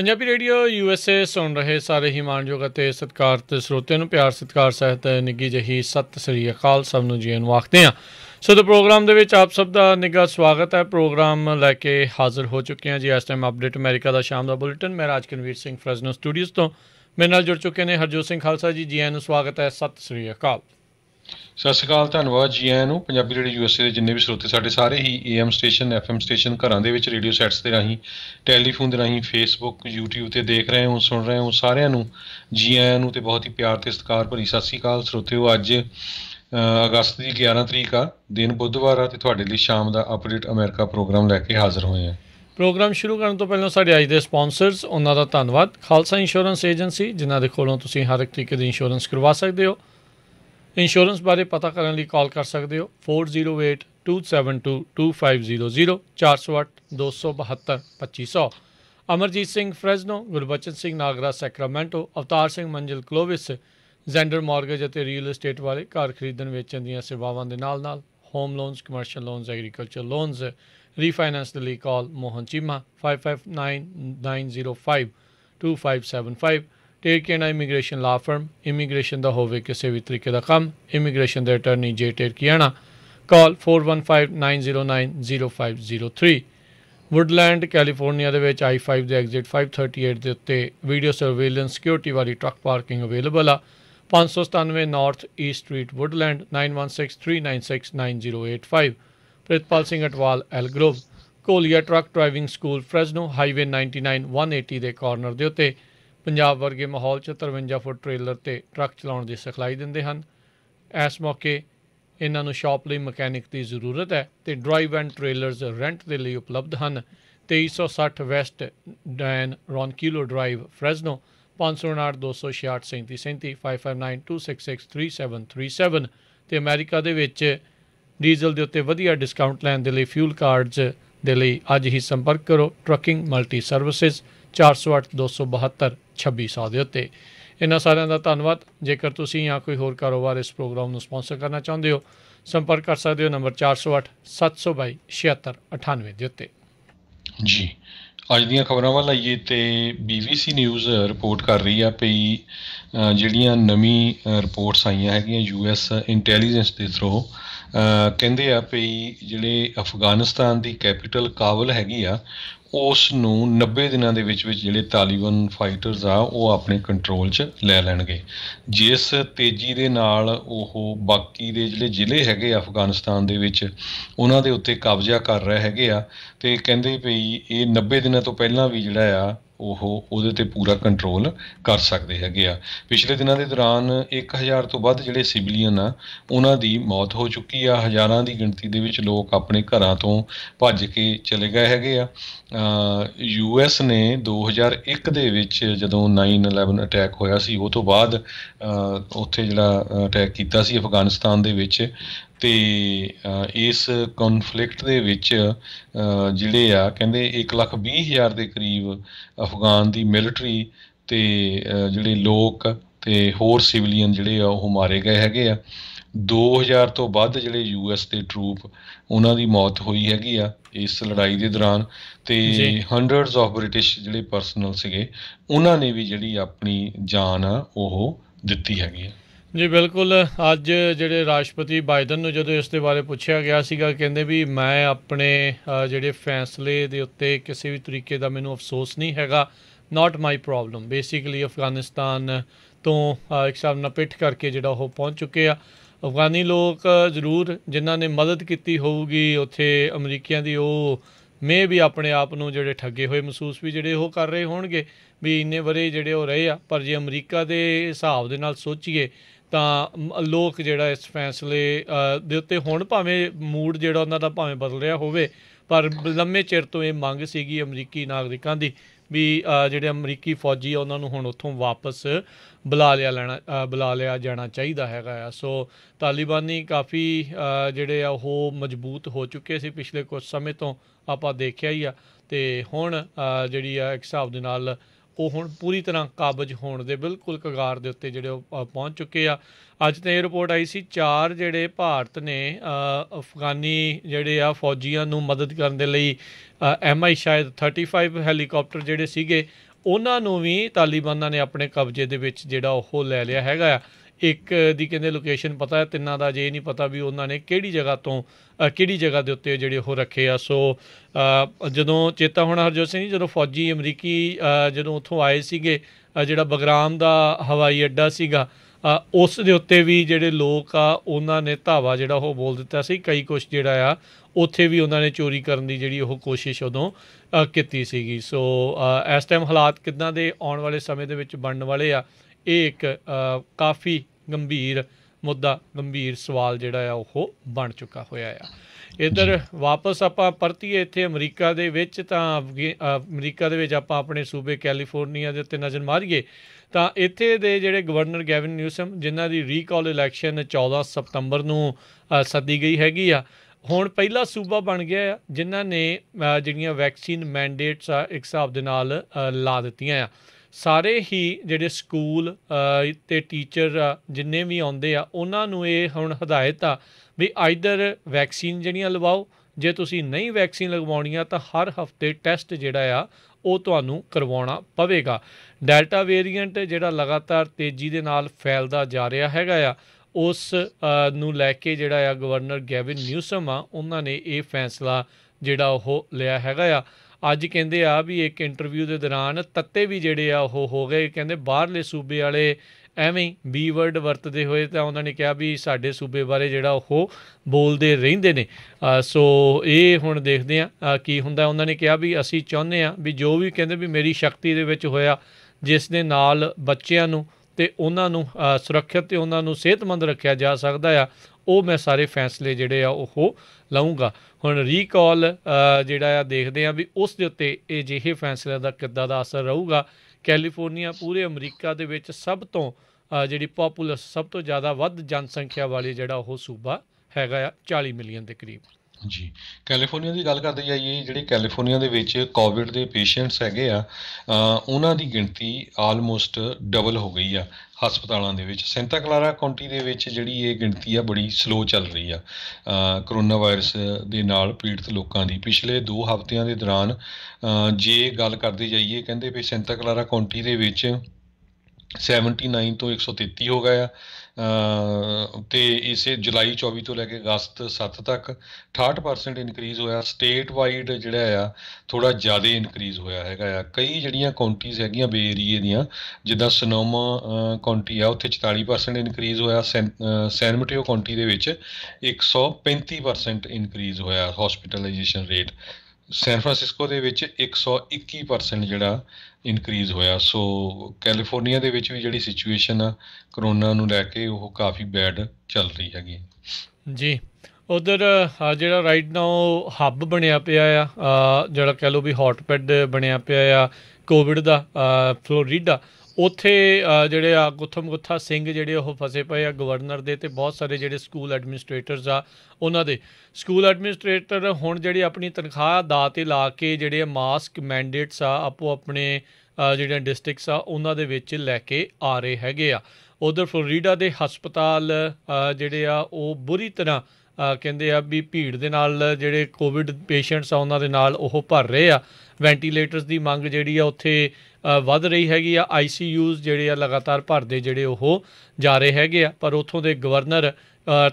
Punjabi radio USA ਸੁਣ ਰਹੇ ਸਾਰੇ ਹੀ ਮਾਨਯੋਗ ਅਤੇ ਸਤਿਕਾਰਤ ਸਰੋਤਿਆਂ ਨੂੰ ਪਿਆਰ ਸਤਿਕਾਰ ਸਹਿਤ ਨਿੱਗੀ ਜਹੀ ਸਤਿ ਸ੍ਰੀ ਅਕਾਲ ਸਭ ਨੂੰ ਜੀ ਨੂੰ ਆਖਦੇ ਆ ਸੋ ਦਾ ਪ੍ਰੋਗਰਾਮ ਦੇ ਵਿੱਚ ਆਪ ਸਭ ਦਾ ਨਿੱਘਾ ਸਵਾਗਤ ਹੈ ਪ੍ਰੋਗਰਾਮ ਲੈ ਕੇ ਹਾਜ਼ਰ ਹੋ ਚੁੱਕੇ ਹਾਂ ਜੀ ਇਸ ਟਾਈਮ ਅਪਡੇਟ ਅਮਰੀਕਾ ਦਾ ਸ਼ਾਮ ਦਾ ਬੁਲੇਟਿਨ ਮੈਂ ਰਾਜਕਨਵੀਰ ਸਿੰਘ ਫਰਜ਼ਨੋ ਸਟੂਡੀਓਜ਼ ਤੋਂ ਮੇਰੇ ਨਾਲ ਜੁੜ ਚੁੱਕੇ ਨੇ ਹਰਜੋਤ ਸਿੰਘ ਖਾਲਸਾ ਜੀ ਜੀ ਆਇਆਂ ਨੂੰ ਸਵਾਗਤ ਹੈ ਸਤਿ ਸ੍ਰੀ ਅਕਾਲ ਸਤਿ ਸ਼੍ਰੀ ਅਕਾਲ ਧੰਨਵਾਦ ਜੀ ਆਇਆਂ ਨੂੰ ਪੰਜਾਬੀ ਰੇਡੀਓ ਯੂਐਸਏ ਦੇ ਜਿੰਨੇ ਵੀ ਸਰੋਤੇ ਸਾਡੇ ਸਾਰੇ ਹੀ ਏਐਮ ਸਟੇਸ਼ਨ ਐਫਐਮ ਸਟੇਸ਼ਨ ਘਰਾਂ ਦੇ ਵਿੱਚ ਰੇਡੀਓ ਸੈਟਸ ਦੇ ਰਾਹੀਂ ਟੈਲੀਫੋਨ ਦੇ ਰਾਹੀਂ ਫੇਸਬੁੱਕ YouTube ਤੇ ਦੇਖ ਰਹੇ ਹੋ ਸੁਣ ਰਹੇ ਹੋ ਸਾਰਿਆਂ ਨੂੰ ਜੀ ਆਇਆਂ ਨੂੰ ਤੇ ਬਹੁਤ ਹੀ ਪਿਆਰ ਤੇ ਸਤਿਕਾਰ ਭਰੀ ਸਤਿ ਸ਼੍ਰੀ ਅਕਾਲ ਸਰੋਤਿਓ ਅੱਜ ਅਗਸਤ ਦੀ 11 ਤਰੀਕ ਆ ਦਿਨ ਬੁੱਧਵਾਰ ਆ ਤੇ ਤੁਹਾਡੇ ਲਈ ਸ਼ਾਮ ਦਾ ਅਪਡੇਟ ਅਮਰੀਕਾ ਪ੍ਰੋਗਰਾਮ ਲੈ ਕੇ ਹਾਜ਼ਰ ਹੋਏ ਆ ਪ੍ਰੋਗਰਾਮ ਸ਼ੁਰੂ ਕਰਨ ਤੋਂ ਪਹਿਲਾਂ ਸਾਡੇ ਅੱਜ ਦੇ ਸਪਾਂਸਰਸ ਉਹਨਾਂ ਦਾ ਧੰਨਵਾਦ ਖਾਲਸਾ ਇੰਸ਼ੋਰੈਂਸ ਏਜੰਸੀ ਜਿਨ੍ਹਾਂ ਦੇ ਕੋਲੋਂ ਤੁਸੀਂ ਹਰ ਇੱਕ ਤਰੀਕੇ ਦੀ ਇੰਸ਼ੋਰੈਂਸ ਕਰਵਾ ਸਕਦੇ ਹੋ ਇੰਸ਼ੋਰੈਂਸ ਬਾਰੇ ਪਤਾ ਕਰਨ ਲਈ ਕਾਲ ਕਰ ਸਕਦੇ ਹੋ 4082722500 4082722500 Amarjit Singh Fresno Gurbachan Singh Nagra Sacramento Avtar Singh Manjal Clovis Zander mortgage ਅਤੇ ਰੀਅਲ ਏਸਟੇਟ ਵਾਲੇ ਘਰ ਖਰੀਦਣ ਵੇਚਣ ਦੀਆਂ ਸੇਵਾਵਾਂ ਦੇ ਨਾਲ-ਨਾਲ home loans commercial loans agriculture loans refinance ਦੇ ਲਈ ਕਾਲ ਮੋਹਨ ਚੀਮਾ 5599052575 ਟੇਕ ਟੇਰਕੇਨਾ ਇਮੀਗ੍ਰੇਸ਼ਨ ਲਾ ਫਰਮ ਇਮੀਗ੍ਰੇਸ਼ਨ ਦਾ ਹੋਵੇ ਕਿਸੇ ਵੀ ਤਰੀਕੇ ਦਾ ਕੰਮ ਇਮੀਗ੍ਰੇਸ਼ਨ ਦੇ ਅਟਾਰਨੀ ਜੇ ਟੇਕ ਟੇਰਕੇਨਾ ਕਾਲ 4159090503 ਵੁੱਡਲੈਂਡ ਕੈਲੀਫੋਰਨੀਆ ਦੇ ਵਿੱਚ i5 ਦੇ ਐਗਜ਼ਿਟ 538 ਦੇ ਉੱਤੇ ਵੀਡੀਓ ਸਰਵੇਲੈਂਸ ਸਿਕਿਉਰਿਟੀ ਵਾਲੀ ਟਰੱਕ ਪਾਰਕਿੰਗ ਅਵੇਲੇਬਲ ਆ 597 north east street Woodland 9163969085 Pritpal Singh Atwal Elk Grove ਕੋਲੀਆ truck driving school Fresno highway 99 180 ਦੇ ਕਾਰਨਰ ਦੇ ਉੱਤੇ ਪੰਜਾਬ ਵਰਗੇ ਮਾਹੌਲ 'ਚ 53 ਫੁੱਟ ਟ੍ਰੇਲਰ ਤੇ ਟਰੱਕ ਚਲਾਉਣ ਦੀ ਸਿਖਲਾਈ ਦਿੰਦੇ ਹਨ ਇਸ ਮੌਕੇ ਇਹਨਾਂ ਨੂੰ ਸ਼ਾਪ ਲਈ ਮਕੈਨਿਕ ਦੀ ਜ਼ਰੂਰਤ ਹੈ ਤੇ ਡਰਾਈਵ ਐਂਡ ਟ੍ਰੇਲਰਸ ਰੈਂਟ ਦੇ ਲਈ ਉਪਲਬਧ ਹਨ 2360 ਵੈਸਟ ਡੈਨ ਰੌਨਕੀਲੋ ਡਰਾਈਵ ਫ੍ਰੈਜ਼ਨੋ 509268373559266373 ਤੇ ਅਮਰੀਕਾ ਦੇ ਵਿੱਚ ਡੀਜ਼ਲ ਦੇ ਉੱਤੇ ਵਧੀਆ ਡਿਸਕਾਊਂਟ ਲੈਣ ਦੇ ਲਈ ਫਿਊਲ ਕਾਰਡਸ ਦੇ ਲਈ ਅੱਜ ਹੀ ਸੰਪਰਕ ਕਰੋ ਟਰਕਿੰਗ ਮਲਟੀ ਸਰਵਿਸਿਜ਼ 408272 ਦੇ ਉੱਤੇ ਇਹਨਾਂ ਸਾਰਿਆਂ ਦਾ ਧੰਨਵਾਦ ਜੇਕਰ ਤੁਸੀਂ ਜਾਂ ਕੋਈ ਹੋਰ ਕਾਰੋਬਾਰ ਇਸ ਪ੍ਰੋਗਰਾਮ ਨੂੰ ਸਪਾਂਸਰ ਕਰਨਾ ਚਾਹੁੰਦੇ ਹੋ ਸੰਪਰਕ ਕਰ ਸਕਦੇ ਹੋ ਨੰਬਰ 408 722 ਦੇ ਉੱਤੇ ਜੀ ਅੱਜ ਦੀਆਂ ਖਬਰਾਂ ਵੱਲ ਆਈਏ ਤੇ BBC ਨਿਊਜ਼ ਰਿਪੋਰਟ ਕਰ ਰਹੀ ਆ ਪਈ ਜਿਹੜੀਆਂ ਨਵੀਂ ਰਿਪੋਰਟਸ ਆਈਆਂ ਹੈਗੀਆਂ US ਇੰਟੈਲੀਜੈਂਸ ਦੇ ਥਰੋ ਕਹਿੰਦੇ ਆ ਪਈ ਜਿਹੜੇ ਅਫਗਾਨਿਸਤਾਨ ਦੀ ਕੈਪੀਟਲ ਕਾਬਲ ਹੈਗੀ ਆ ਉਸ ਨੂੰ 90 ਦਿਨਾਂ ਦੇ ਵਿੱਚ ਵਿੱਚ ਜਿਹੜੇ ਤਾਲੀਬਾਨ ਫਾਈਟਰਸ ਆ ਉਹ ਆਪਣੇ ਕੰਟਰੋਲ 'ਚ ਲੈ ਲੈਣਗੇ ਜਿਸ ਤੇਜ਼ੀ ਦੇ ਨਾਲ ਉਹ ਬਾਕੀ ਦੇ ਜਿਹੜੇ ਜ਼ਿਲ੍ਹੇ ਹੈਗੇ ਅਫਗਾਨਿਸਤਾਨ ਦੇ ਵਿੱਚ ਉਹਨਾਂ ਦੇ ਉੱਤੇ ਕਬਜ਼ਾ ਕਰ ਰਹੇ ਹੈਗੇ ਆ ਤੇ ਕਹਿੰਦੇ ਭਈ ਇਹ 90 ਦਿਨਾਂ ਤੋਂ ਪਹਿਲਾਂ ਵੀ ਜਿਹੜਾ ਆ ਉਹ ਉਹਦੇ ਤੇ ਪੂਰਾ ਕੰਟਰੋਲ ਕਰ ਸਕਦੇ ਹੈਗੇ ਆ ਪਿਛਲੇ ਦਿਨਾਂ ਦੇ ਦੌਰਾਨ 1000 ਤੋਂ ਵੱਧ ਜਿਹੜੇ ਸਿਵਲੀਅਨ ਆ ਉਹਨਾਂ ਦੀ ਮੌਤ ਹੋ ਚੁੱਕੀ ਆ ਹਜ਼ਾਰਾਂ ਦੀ ਗਿਣਤੀ ਦੇ ਵਿੱਚ ਲੋਕ ਆਪਣੇ ਘਰਾਂ ਤੋਂ ਭੱਜ ਕੇ ਚਲੇ ਗਏ ਹੈਗੇ ਆ ਯੂ ਐਸ ਨੇ 2001 ਦੇ ਵਿੱਚ ਜਦੋਂ 9/11 ਅਟੈਕ ਹੋਇਆ ਸੀ ਉਹ ਤੋਂ ਬਾਅਦ ਉੱਥੇ ਜਿਹੜਾ ਅਟੈਕ ਕੀਤਾ ਸੀ ਅਫਗਾਨਿਸਤਾਨ ਦੇ ਵਿੱਚ ਤੇ ਇਸ ਕਨਫਲਿਕਟ ਦੇ ਵਿੱਚ ਜਿਹੜੇ ਆ ਕਹਿੰਦੇ 120000 ਦੇ ਕਰੀਬ ਅਫਗਾਨ ਦੀ ਮਿਲਟਰੀ ਤੇ ਜਿਹੜੇ ਲੋਕ ਤੇ ਹੋਰ ਸਿਵਲੀਅਨ ਜਿਹੜੇ ਆ ਉਹ ਮਾਰੇ ਗਏ ਹੈਗੇ ਆ 2000 ਤੋਂ ਵੱਧ ਜਿਹੜੇ ਯੂਐਸ ਦੇ ਟਰੂਪ ਉਹਨਾਂ ਦੀ ਮੌਤ ਹੋਈ ਹੈਗੀ ਆ ਇਸ ਲੜਾਈ ਦੇ ਦੌਰਾਨ ਤੇ ਹੰਡਰਡਸ ਆਫ ਬ੍ਰਿਟਿਸ਼ ਜਿਹੜੇ ਪਰਸਨਲ ਸੀਗੇ ਉਹਨਾਂ ਨੇ ਵੀ ਜਿਹੜੀ ਆਪਣੀ ਜਾਨ ਆ ਉਹ ਦਿੱਤੀ ਹੈਗੀ ਆ ਜੀ ਬਿਲਕੁਲ ਅੱਜ ਜਿਹੜੇ ਰਾਸ਼ਟਰਪਤੀ ਬਾਈਡਨ ਨੂੰ ਜਦੋਂ ਇਸ ਦੇ ਬਾਰੇ ਪੁੱਛਿਆ ਗਿਆ ਸੀਗਾ ਕਹਿੰਦੇ ਵੀ ਮੈਂ ਆਪਣੇ ਜਿਹੜੇ ਫੈਸਲੇ ਦੇ ਉੱਤੇ ਕਿਸੇ ਵੀ ਤਰੀਕੇ ਦਾ ਮੈਨੂੰ ਅਫਸੋਸ ਨਹੀਂ ਹੈਗਾ not my problem basically Afghanistan ਤੋਂ ਇੱਕ ਹਿਸਾਬ ਨਾਲ ਪਿੱਠ ਕਰਕੇ ਜਿਹੜਾ ਉਹ ਪਹੁੰਚ ਚੁੱਕੇ ਆ ਅਫਗਾਨੀ ਲੋਕ ਜ਼ਰੂਰ ਜਿਨ੍ਹਾਂ ਨੇ ਮਦਦ ਕੀਤੀ ਹੋਊਗੀ ਉੱਥੇ ਅਮਰੀਕੀਆਂ ਦੀ ਉਹ ਮੇ ਵੀ ਆਪਣੇ ਆਪ ਨੂੰ ਜਿਹੜੇ ਠੱਗੇ ਹੋਏ ਮਹਿਸੂਸ ਵੀ ਜਿਹੜੇ ਉਹ ਕਰ ਰਹੇ ਹੋਣਗੇ ਵੀ ਇੰਨੇ ਬਰੇ ਜਿਹੜੇ ਉਹ ਰਹੇ ਆ ਪਰ ਜੇ ਅਮਰੀਕਾ ਦੇ ਹਿਸਾਬ ਦੇ ਨਾਲ ਸੋਚੀਏ ਤਾਂ ਲੋਕ ਜਿਹੜਾ ਇਸ ਫੈਸਲੇ ਦੇ ਉੱਤੇ ਹੁਣ ਭਾਵੇਂ ਮੂਡ ਜਿਹੜਾ ਉਹਨਾਂ ਦਾ ਭਾਵੇਂ ਬਦਲ ਰਿਹਾ ਹੋਵੇ ਪਰ ਲੰਮੇ ਚਿਰ ਤੋਂ ਇਹ ਮੰਗ ਸੀਗੀ ਅਮਰੀਕੀ ਨਾਗਰਿਕਾਂ ਦੀ ਵੀ ਜਿਹੜੇ ਅਮਰੀਕੀ ਫੌਜੀ ਆ ਉਹਨਾਂ ਨੂੰ ਹੁਣ ਉੱਥੋਂ ਵਾਪਸ ਬੁਲਾ ਲਿਆ ਲੈਣਾ ਬੁਲਾ ਲਿਆ ਜਾਣਾ ਚਾਹੀਦਾ ਹੈਗਾ ਆ ਸੋ ਤਾਲਿਬਾਨੀ ਕਾਫੀ ਜਿਹੜੇ ਆ ਉਹ ਮਜ਼ਬੂਤ ਹੋ ਚੁੱਕੇ ਸੀ ਪਿਛਲੇ ਕੁਝ ਸਮੇਂ ਤੋਂ ਆਪਾਂ ਦੇਖਿਆ ਹੀ ਆ ਤੇ ਹੁਣ ਜਿਹੜੀ ਆ ਇੱਕ ਹਿਸਾਬ ਦੇ ਨਾਲ ਉਹ ਹੁਣ ਪੂਰੀ ਤਰ੍ਹਾਂ ਕਾਬਜ ਹੋਣ ਦੇ ਬਿਲਕੁਲ ਕਗਾਰ ਦੇ ਉੱਤੇ ਜਿਹੜੇ ਉਹ ਪਹੁੰਚ ਚੁੱਕੇ ਆ ਅੱਜ ਤੇ ਇਹ ਰਿਪੋਰਟ ਆਈ ਸੀ ਚਾਰ ਜਿਹੜੇ ਭਾਰਤ ਨੇ ਅਫਗਾਨੀ ਜਿਹੜੇ ਆ ਫੌਜੀਆਂ ਨੂੰ ਮਦਦ ਕਰਨ ਦੇ ਲਈ ਐਮਆਈ ਸ਼ਾਇਦ 35 ਹੈਲੀਕਾਪਟਰ ਜਿਹੜੇ ਸੀਗੇ ਉਹਨਾਂ ਨੂੰ ਵੀ ਤਾਲਿਬਾਨਾਂ ਨੇ ਆਪਣੇ ਕਬਜ਼ੇ ਦੇ ਵਿੱਚ ਜਿਹੜਾ ਉਹ ਲੈ ਲਿਆ ਹੈਗਾ ਆ ਇੱਕ ਦੀ ਕਹਿੰਦੇ ਲੋਕੇਸ਼ਨ ਪਤਾ ਹੈ ਤਿੰਨਾਂ ਦਾ ਜੇ ਨਹੀਂ ਪਤਾ ਵੀ ਉਹਨਾਂ ਨੇ ਕਿਹੜੀ ਜਗ੍ਹਾ ਤੋਂ ਕਿਹੜੀ ਜਗ੍ਹਾ ਦੇ ਉੱਤੇ ਜਿਹੜੇ ਉਹ ਰੱਖੇ ਆ ਸੋ ਜਦੋਂ ਚੇਤਾ ਹੋਣਾ ਹਰਜੋਤ ਸਿੰਘ ਜਦੋਂ ਫੌਜੀ ਅਮਰੀਕੀ ਜਦੋਂ ਉੱਥੋਂ ਆਏ ਸੀਗੇ ਜਿਹੜਾ ਬਗਰਾਮ ਦਾ ਹਵਾਈ ਅੱਡਾ ਸੀਗਾ ਉਸ ਦੇ ਉੱਤੇ ਵੀ ਜਿਹੜੇ ਲੋਕ ਆ ਉਹਨਾਂ ਨੇ ਧਾਵਾ ਜਿਹੜਾ ਉਹ ਬੋਲ ਦਿੱਤਾ ਸੀ ਕਈ ਕੁਛ ਜਿਹੜਾ ਆ ਉੱਥੇ ਵੀ ਉਹਨਾਂ ਨੇ ਚੋਰੀ ਕਰਨ ਦੀ ਜਿਹੜੀ ਉਹ ਕੋਸ਼ਿਸ਼ ਉਦੋਂ ਕੀਤੀ ਸੀਗੀ ਸੋ ਇਸ ਟਾਈਮ ਹਾਲਾਤ ਕਿਦਾਂ ਦੇ ਆਉਣ ਵਾਲੇ ਸਮੇਂ ਦੇ ਵਿੱਚ ਬਣਨ ਵਾਲੇ ਆ ਇਹ ਇੱਕ ਕਾਫੀ ਗੰਭੀਰ ਮੁੱਦਾ ਗੰਭੀਰ ਸਵਾਲ ਜਿਹੜਾ ਆ ਉਹ ਬਣ ਚੁੱਕਾ ਹੋਇਆ ਆ ਇਧਰ ਵਾਪਸ ਆਪਾਂ ਪਰਤੀਏ ਇੱਥੇ ਅਮਰੀਕਾ ਦੇ ਵਿੱਚ ਤਾਂ ਅਮਰੀਕਾ ਦੇ ਵਿੱਚ ਆਪਾਂ ਆਪਣੇ ਸੂਬੇ ਕੈਲੀਫੋਰਨੀਆ ਦੇ ਉੱਤੇ ਨਜ਼ਰ ਮਾਰੀਏ ਤਾਂ ਇੱਥੇ ਦੇ ਜਿਹੜੇ ਗਵਰਨਰ ਗੈਵਨ ਨਿਊਸਮ ਜਿਨ੍ਹਾਂ ਦੀ ਰੀਕਾਲ ਇਲੈਕਸ਼ਨ 14 ਸਤੰਬਰ ਨੂੰ ਸੱਦੀ ਗਈ ਹੈਗੀ ਆ ਹੁਣ ਪਹਿਲਾ ਸੂਬਾ ਬਣ ਗਿਆ ਆ ਜਿਨ੍ਹਾਂ ਨੇ ਜਿਹੜੀਆਂ ਵੈਕਸੀਨ ਮੈਂਡੇਟਸ ਆ ਇੱਕ ਹਿਸਾਬ ਦੇ ਨਾਲ ਲਾ ਦਿੱਤੀਆਂ ਆ ਸਾਰੇ ਹੀ ਜਿਹੜੇ ਸਕੂਲ ਤੇ ਟੀਚਰ ਜਿੰਨੇ ਵੀ ਆਉਂਦੇ ਆ ਉਹਨਾਂ ਨੂੰ ਇਹ ਹੁਣ ਹਦਾਇਤ ਆ ਵੀ ਆਈਦਰ ਵੈਕਸੀਨ ਜਿਹੜੀਆਂ ਲਵਾਓ ਜੇ ਤੁਸੀਂ ਨਹੀਂ ਵੈਕਸੀਨ ਲਗਵਾਉਣੀ ਆ ਤਾਂ ਹਰ ਹਫਤੇ ਟੈਸਟ ਜਿਹੜਾ ਆ ਉਹ ਤੁਹਾਨੂੰ ਕਰਵਾਉਣਾ ਪਵੇਗਾ ਡੈਲਟਾ ਵੇਰੀਐਂਟ ਜਿਹੜਾ ਲਗਾਤਾਰ ਤੇਜ਼ੀ ਦੇ ਨਾਲ ਫੈਲਦਾ ਜਾ ਰਿਹਾ ਹੈਗਾ ਆ ਉਸ ਨੂੰ ਲੈ ਕੇ ਜਿਹੜਾ ਆ ਗਵਰਨਰ ਗੈਵਿਨ ਨਿਊਸਮ ਆ ਉਹਨਾਂ ਨੇ ਇਹ ਫੈਸਲਾ ਜਿਹੜਾ ਉਹ ਲਿਆ ਹੈਗਾ ਆ ਅੱਜ ਕਹਿੰਦੇ ਆ ਵੀ ਇੱਕ ਇੰਟਰਵਿਊ ਦੇ ਦੌਰਾਨ ਤੱਤੇ ਵੀ ਜਿਹੜੇ ਆ ਉਹ ਹੋ ਗਏ ਕਹਿੰਦੇ ਬਾਹਰਲੇ ਸੂਬੇ ਵਾਲੇ ਐਵੇਂ ਬੀ ਵਰਡ ਵਰਤਦੇ ਹੋਏ ਤਾਂ ਉਹਨਾਂ ਨੇ ਕਿਹਾ ਵੀ ਸਾਡੇ ਸੂਬੇ ਬਾਰੇ ਜਿਹੜਾ ਉਹ ਬੋਲਦੇ ਰਹਿੰਦੇ ਨੇ ਸੋ ਇਹ ਹੁਣ ਦੇਖਦੇ ਆ ਕੀ ਹੁੰਦਾ ਉਹਨਾਂ ਨੇ ਕਿਹਾ ਵੀ ਅਸੀਂ ਚਾਹੁੰਦੇ ਆ ਵੀ ਜੋ ਵੀ ਕਹਿੰਦੇ ਵੀ ਮੇਰੀ ਸ਼ਕਤੀ ਦੇ ਵਿੱਚ ਹੋਇਆ ਜਿਸ ਦੇ ਨਾਲ ਬੱਚਿਆਂ ਨੂੰ ਤੇ ਉਹਨਾਂ ਨੂੰ ਸੁਰੱਖਿਅਤ ਤੇ ਉਹਨਾਂ ਨੂੰ ਸਿਹਤਮੰਦ ਰੱਖਿਆ ਜਾ ਸਕਦਾ ਆ ਉਹ ਮੈਂ ਸਾਰੇ ਫੈਸਲੇ ਜਿਹੜੇ ਆ ਉਹ ਲਾਉਂਗਾ ਹੁਣ ਰੀਕਾਲ ਜਿਹੜਾ ਆ ਦੇਖਦੇ ਆ ਵੀ ਉਸ ਦੇ ਉੱਤੇ ਇਹ ਜਿਹੇ ਫੈਸਲਿਆਂ ਦਾ ਕਿੱਦਾਂ ਦਾ ਅਸਰ ਰਹੂਗਾ ਕੈਲੀਫੋਰਨੀਆ ਪੂਰੇ ਅਮਰੀਕਾ ਦੇ ਵਿੱਚ ਸਭ ਤੋਂ ਜਿਹੜੀ ਪਪੂਲਸ ਸਭ ਤੋਂ ਜ਼ਿਆਦਾ ਵੱਧ ਜਨਸੰਖਿਆ ਵਾਲੀ ਜਿਹੜਾ ਉਹ ਸੂਬਾ ਹੈਗਾ ਆ 40 ਮਿਲੀਅਨ ਦੇ ਕਰੀਬ ਜੀ ਕੈਲੀਫੋਰਨੀਆ ਦੀ ਗੱਲ ਕਰਦੇ ਜਾਈਏ ਜਿਹੜੇ ਕੈਲੀਫੋਰਨੀਆ ਦੇ ਵਿੱਚ ਕੋਵਿਡ ਦੇ ਪੇਸ਼ੈਂਟਸ ਹੈਗੇ ਆ ਉਹਨਾਂ ਦੀ ਗਿਣਤੀ ਆਲਮੋਸਟ ਡਬਲ ਹੋ ਗਈ ਆ ਹਸਪਤਾਲਾਂ ਦੇ ਵਿੱਚ ਸੈਂਟਾ ਕਲਾਰਾ ਕਾਉਂਟੀ ਦੇ ਵਿੱਚ ਜਿਹੜੀ ਇਹ ਗਿਣਤੀ ਆ ਬੜੀ ਸਲੋ ਚੱਲ ਰਹੀ ਆ ਕਰੋਨਾ ਵਾਇਰਸ ਦੇ ਨਾਲ ਪੀੜਤ ਲੋਕਾਂ ਦੀ ਪਿਛਲੇ 2 ਹਫ਼ਤਿਆਂ ਦੇ ਦੌਰਾਨ ਜੇ ਗੱਲ ਕਰਦੇ ਜਾਈਏ ਕਹਿੰਦੇ ਵੀ ਸੈਂਟਾ ਕਲਾਰਾ ਕਾਉਂਟੀ ਦੇ ਵਿੱਚ 79 ਤੋਂ 133 ਹੋ ਗਿਆ ਤੇ ਇਸੇ ਜੁਲਾਈ 24 ਤੋਂ ਲੈ ਕੇ ਅਗਸਤ 7 ਤੱਕ 68% ਇਨਕਰੀਜ਼ ਹੋਇਆ ਸਟੇਟ ਵਾਈਡ ਜਿਹੜਾ ਆ ਥੋੜਾ ਜ਼ਿਆਦਾ ਇਨਕਰੀਜ਼ ਹੋਇਆ ਹੈਗਾ ਆ ਕਈ ਜਿਹੜੀਆਂ ਕਾਉਂਟੀਆਂ ਹੈਗੀਆਂ ਬੇ ਏਰੀਏ ਦੀਆਂ ਜਿੱਦਾਂ ਸਨੋਮਾ ਕਾਉਂਟੀ ਆ ਉੱਥੇ 44% ਇਨਕਰੀਜ਼ ਹੋਇਆ ਸੈਨ ਮਟਿਓ ਕਾਉਂਟੀ ਦੇ ਵਿੱਚ 135% ਇਨਕਰੀਜ਼ ਹੋਇਆ ਹਸਪੀਟਲਾਈਜੇਸ਼ਨ ਰੇਟ ਸੈਨ ਫਰਾਂਸਿਸਕੋ ਦੇ ਵਿੱਚ 121% ਜਿਹੜਾ ਇਨਕਰੀਜ਼ ਹੋਇਆ ਸੋ ਕੈਲੀਫੋਰਨੀਆ ਦੇ ਵਿੱਚ ਵੀ ਜਿਹੜੀ ਸਿਚੁਏਸ਼ਨ ਆ ਕਰੋਨਾ ਨੂੰ ਲੈ ਕੇ ਉਹ ਕਾਫੀ ਬੈਡ ਚੱਲ ਰਹੀ ਹੈਗੀ ਜੀ ਉਧਰ ਜਿਹੜਾ ਰਾਈਟ ਨਾਓ ਹੱਬ ਬਣਿਆ ਪਿਆ ਆ ਜਿਹੜਾ ਕਹਿ ਲੋ ਵੀ ਪੈਡ ਬਣਿਆ ਪਿਆ ਆ ਕੋਵਿਡ ਦਾ ਫਲੋਰੀਡਾ ਉੱਥੇ ਜਿਹੜੇ ਆ ਗੁੱਥਮ ਗੁੱਥਾ ਸਿੰਘ ਜਿਹੜੇ ਉਹ ਫਸੇ ਪਏ ਆ ਗਵਰਨਰ ਦੇ ਤੇ ਬਹੁਤ ਸਾਰੇ ਜਿਹੜੇ ਸਕੂਲ ਐਡਮਿਨਿਸਟ੍ਰੇਟਰਸ ਆ ਉਹਨਾਂ ਦੇ ਸਕੂਲ ਐਡਮਿਨਿਸਟ੍ਰੇਟਰ ਹੁਣ ਜਿਹੜੀ ਆਪਣੀ ਤਨਖਾਹ ਦਾ ਤੇ ਲਾ ਕੇ ਜਿਹੜੇ ਮਾਸਕ ਮੈਂਡੇਟਸ ਆ ਆਪੋ ਆਪਣੇ ਜਿਹੜੇ ਡਿਸਟ੍ਰਿਕਟਸ ਆ ਉਹਨਾਂ ਦੇ ਵਿੱਚ ਲੈ ਕੇ ਆ ਰਹੇ ਹੈਗੇ ਆ ਉਧਰ ਫਲੋਰੀਡਾ ਦੇ ਹਸਪਤਾਲ ਜਿਹੜੇ ਆ ਉਹ ਬੁਰੀ ਤਰ੍ਹਾਂ ਕਹਿੰਦੇ ਆ ਵੀ ਭੀੜ ਦੇ ਨਾਲ ਜਿਹੜੇ ਕੋਵਿਡ ਪੇਸ਼ੈਂਟਸ ਆ ਉਹਨਾਂ ਦੇ ਨਾਲ ਉਹ ਭਰ ਰਹੇ ਆ ਵੈਂਟੀਲੇਟਰਸ ਦੀ ਮੰਗ ਜਿਹੜੀ ਆ ਉੱਥੇ ਵੱਧ ਰਹੀ ਹੈਗੀ ਆ ਆਈਸੀਯੂਜ਼ ਜਿਹੜੇ ਆ ਲਗਾਤਾਰ ਭਰਦੇ ਜਿਹੜੇ ਉਹ ਜਾ ਰਹੇ ਹੈਗੇ ਆ ਪਰ ਉਥੋਂ ਦੇ ਗਵਰਨਰ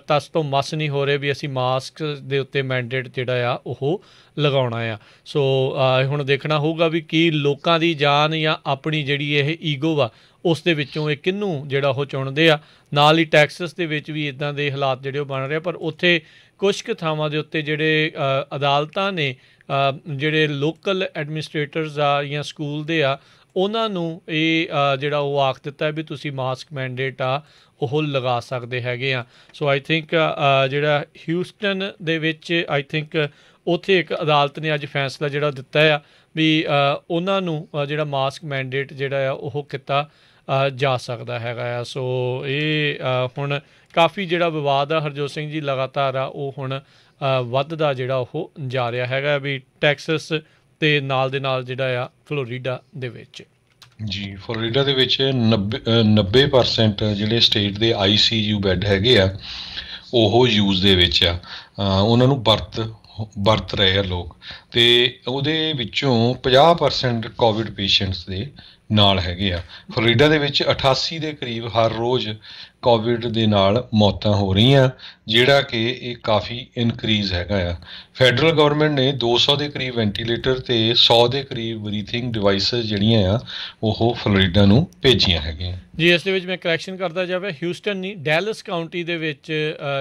ਤਸ ਤੋਂ ਮਸ ਨਹੀਂ ਹੋ ਰਹੇ ਵੀ ਅਸੀਂ ਮਾਸਕ ਦੇ ਉੱਤੇ ਮੈਂਡੇਟ ਜਿਹੜਾ ਆ ਉਹ ਲਗਾਉਣਾ ਆ ਸੋ ਹੁਣ ਦੇਖਣਾ ਹੋਊਗਾ ਵੀ ਕੀ ਲੋਕਾਂ ਦੀ ਜਾਨ ਜਾਂ ਆਪਣੀ ਜਿਹੜੀ ਇਹ ਈਗੋ ਆ ਉਸ ਦੇ ਵਿੱਚੋਂ ਇਹ ਕਿੰਨੂੰ ਜਿਹੜਾ ਉਹ ਚੁਣਦੇ ਆ ਨਾਲ ਹੀ ਟੈਕਸਸ ਦੇ ਵਿੱਚ ਵੀ ਇਦਾਂ ਦੇ ਹਾਲਾਤ ਜਿਹੜੇ ਉਹ ਬਣ ਰਹੇ ਪਰ ਉੱਥੇ ਕੁਝ ਕੁ ਥਾਵਾਂ ਦੇ ਉੱਤੇ ਜਿਹੜੇ ਅਦਾਲਤਾਂ ਨੇ ਜਿਹੜੇ ਲੋਕਲ ਐਡਮਿਨਿਸਟ੍ਰੇਟਰਸ ਆ ਜਾਂ ਸਕੂਲ ਦੇ ਆ ਉਹਨਾਂ ਨੂੰ ਇਹ ਜਿਹੜਾ ਉਹ ਆਖ ਦਿੱਤਾ ਵੀ ਤੁਸੀਂ ਮਾਸਕ ਮੈਂਡੇਟ ਆ ਉਹ ਲਗਾ ਸਕਦੇ ਹੈਗੇ ਆ ਸੋ ਆਈ ਥਿੰਕ ਜਿਹੜਾ ਹਿਊਸਟਨ ਦੇ ਵਿੱਚ ਆਈ ਥਿੰਕ ਉਥੇ ਇੱਕ ਅਦਾਲਤ ਨੇ ਅੱਜ ਫੈਸਲਾ ਜਿਹੜਾ ਦਿੱਤਾ ਆ ਵੀ ਉਹਨਾਂ ਨੂੰ ਜਿਹੜਾ ਮਾਸਕ ਮੈਂਡੇਟ ਜਿਹੜਾ ਆ ਉਹ ਕੀਤਾ ਜਾ ਸਕਦਾ ਹੈਗਾ ਆ ਸੋ ਇਹ ਹੁਣ ਕਾਫੀ ਜਿਹੜਾ ਵਿਵਾਦ ਆ ਹਰਜੋਤ ਸਿੰਘ ਜੀ ਲਗਾਤਾਰ ਆ ਉਹ ਹੁਣ ਵੱਧਦਾ ਜਿਹੜਾ ਉਹ ਜਾ ਰਿਹਾ ਹੈਗਾ ਵੀ ਟੈਕਸਸ ਤੇ ਨਾਲ ਦੇ ਨਾਲ ਜਿਹੜਾ ਆ ਫਲੋਰੀਡਾ ਦੇ ਵਿੱਚ ਜੀ ਫਲੋਰੀਡਾ ਦੇ ਵਿੱਚ 90 90% ਜਿਹੜੇ ਸਟੇਟ ਦੇ ਆਈਸੀਯੂ ਬੈੱਡ ਹੈਗੇ ਆ ਉਹ ਯੂਜ਼ ਦੇ ਵਿੱਚ ਆ ਉਹਨਾਂ ਨੂੰ ਵਰਤ ਵਰਤ ਰਹੇ ਆ ਲੋਕ ਤੇ ਉਹਦੇ ਵਿੱਚੋਂ 50% ਕੋਵਿਡ ਪੇਸ਼ੈਂਟਸ ਦੇ ਨਾਲ ਹੈਗੇ ਆ ਫਲੋਰੀਡਾ ਦੇ ਵਿੱਚ 88 ਦੇ ਕਰੀਬ ਹਰ ਰੋਜ਼ ਕੋਵਿਡ ਦੇ ਨਾਲ ਮੌਤਾਂ ਹੋ ਰਹੀਆਂ ਜਿਹੜਾ ਕਿ ਇਹ ਕਾਫੀ ਇਨਕਰੀਜ਼ ਹੈਗਾ ਆ ਫੈਡਰਲ ਗਵਰਨਮੈਂਟ ਨੇ 200 ਦੇ ਕਰੀਬ ਵੈਂਟੀਲੇਟਰ ਤੇ 100 ਦੇ ਕਰੀਬ ਬਰੀਥਿੰਗ ਡਿਵਾਈਸਸ ਜਿਹੜੀਆਂ ਆ ਉਹ ਫਲੋਰੀਡਾ ਨੂੰ ਭੇਜੀਆਂ ਹੈਗੀਆਂ ਜੀ ਇਸ ਦੇ ਵਿੱਚ ਮੈਂ ਕਰੈਕਸ਼ਨ ਕਰਦਾ ਜਾਵੇ ਹਿਊਸਟਨ ਨਹੀਂ ਡੈਲਸ ਕਾਉਂਟੀ ਦੇ ਵਿੱਚ